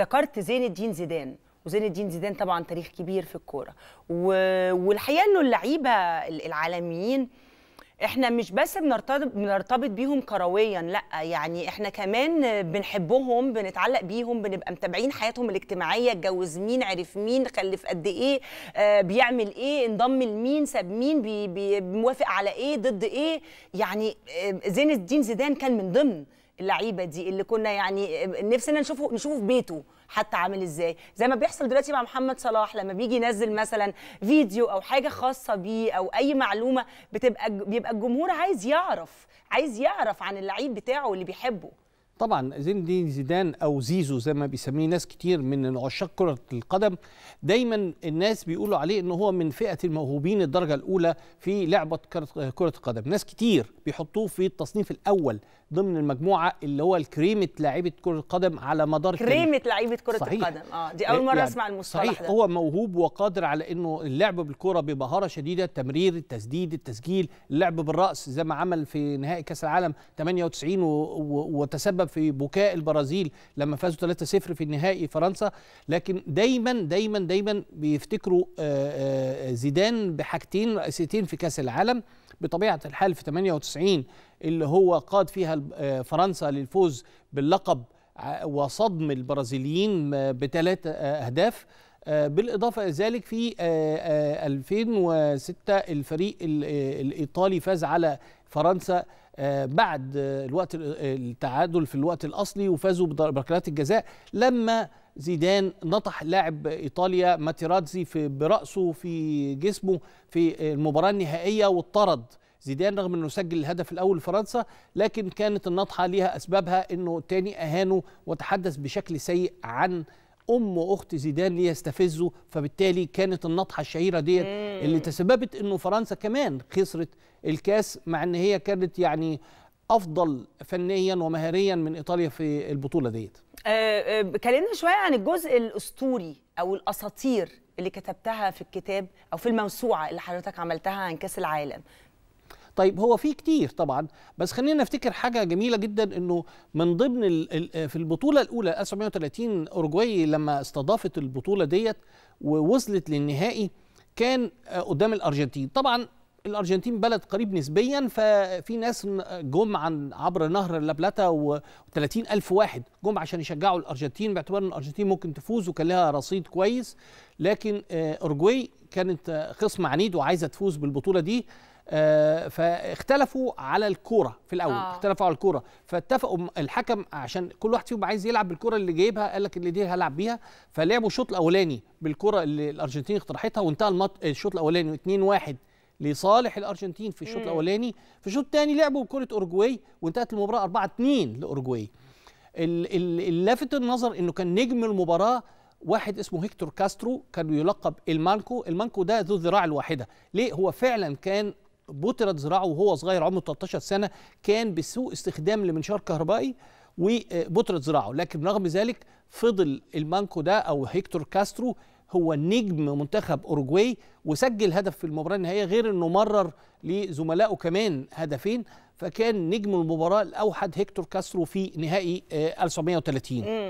افتكرت زين الدين زيدان وزين الدين زيدان طبعا تاريخ كبير في الكوره و... والحقيقه انه اللعيبه العالميين احنا مش بس بنرتبط بنرتبط بيهم كرويا لا يعني احنا كمان بنحبهم بنتعلق بيهم بنبقى متابعين حياتهم الاجتماعيه اتجوز مين عرف مين خلف قد ايه آه، بيعمل ايه انضم لمين ساب مين بي بي موافق على ايه ضد ايه يعني آه، زين الدين زيدان كان من ضمن اللعيبه دي اللي كنا يعني نفسنا نشوفه نشوفه في بيته حتى عامل ازاي زي ما بيحصل دلوقتي مع محمد صلاح لما بيجي ينزل مثلا فيديو او حاجه خاصه بيه او اي معلومه بتبقى بيبقى الجمهور عايز يعرف عايز يعرف عن اللعيب بتاعه اللي بيحبه طبعا زين الدين زيدان او زيزو زي ما بيسميه ناس كتير من عشاق كره القدم دايما الناس بيقولوا عليه ان هو من فئه الموهوبين الدرجه الاولى في لعبه كره القدم ناس كتير بيحطوه في التصنيف الاول ضمن المجموعه اللي هو الكريمه لاعيبه كره القدم على مدار كريمه لاعيبه كره صحيح. القدم اه دي اول إيه، مره يعني اسمع المصطلح صحيح ده. هو موهوب وقادر على انه اللعب بالكره بمهاره شديده التمرير التسديد التسجيل اللعب بالراس زي ما عمل في نهائي كاس العالم 98 وتسبب حصل في بكاء البرازيل لما فازوا 3-0 في النهائي فرنسا لكن دايما دايما دايما بيفتكروا آه، آه، زيدان بحاجتين رئيسيتين في كاس العالم بطبيعه الحال في 98 اللي هو قاد فيها آه، فرنسا للفوز باللقب وصدم البرازيليين بثلاث اهداف آه، بالاضافه الى ذلك في 2006 آه، آه، الفريق الايطالي فاز على فرنسا بعد الوقت التعادل في الوقت الاصلي وفازوا بركلات الجزاء لما زيدان نطح لاعب ايطاليا ماتيراتزي في براسه في جسمه في المباراه النهائيه واطرد زيدان رغم انه سجل الهدف الاول لفرنسا لكن كانت النطحه ليها اسبابها انه تاني اهانه وتحدث بشكل سيء عن ام واخت زيدان ليستفزوا فبالتالي كانت النطحه الشهيره ديت اللي تسببت انه فرنسا كمان خسرت الكاس مع ان هي كانت يعني افضل فنيا ومهاريا من ايطاليا في البطوله ديت آه، آه، كلمنا شويه عن الجزء الاسطوري او الاساطير اللي كتبتها في الكتاب او في الموسوعه اللي حضرتك عملتها عن كاس العالم طيب هو في كتير طبعا بس خلينا نفتكر حاجه جميله جدا انه من ضمن الـ الـ في البطوله الاولى 1930 اوروجواي لما استضافت البطوله ديت ووصلت للنهائي كان قدام الارجنتين طبعا الارجنتين بلد قريب نسبيا ففي ناس جم عن عبر نهر لابلاتا و30 الف واحد جم عشان يشجعوا الارجنتين باعتبار ان الارجنتين ممكن تفوز وكان لها رصيد كويس لكن آه، اورجواي كانت آه، خصم عنيد وعايزه تفوز بالبطوله دي آه، فاختلفوا على الكوره في الاول آه. اختلفوا على الكوره فاتفقوا الحكم عشان كل واحد فيهم عايز يلعب بالكوره اللي جايبها قال لك اللي دي هلعب بيها فلعبوا الشوط الاولاني بالكوره اللي الارجنتين اقترحتها وانتهى المط... الشوط الاولاني 2 1 لصالح الارجنتين في الشوط الاولاني في الشوط الثاني لعبوا كره اورجواي وانتهت المباراه 4 2 لاورجواي اللافت النظر انه كان نجم المباراه واحد اسمه هيكتور كاسترو كان بيلقب المانكو المانكو ده ذو الذراع الواحده ليه هو فعلا كان بترت ذراعه وهو صغير عمره 13 سنه كان بسوء استخدام لمنشار كهربائي وبترت ذراعه لكن رغم ذلك فضل المانكو ده او هيكتور كاسترو هو نجم منتخب اوروجواي وسجل هدف في المباراه النهائيه غير انه مرر لزملائه كمان هدفين فكان نجم المباراه الاوحد هيكتور كاسترو في نهائي 1930 آه،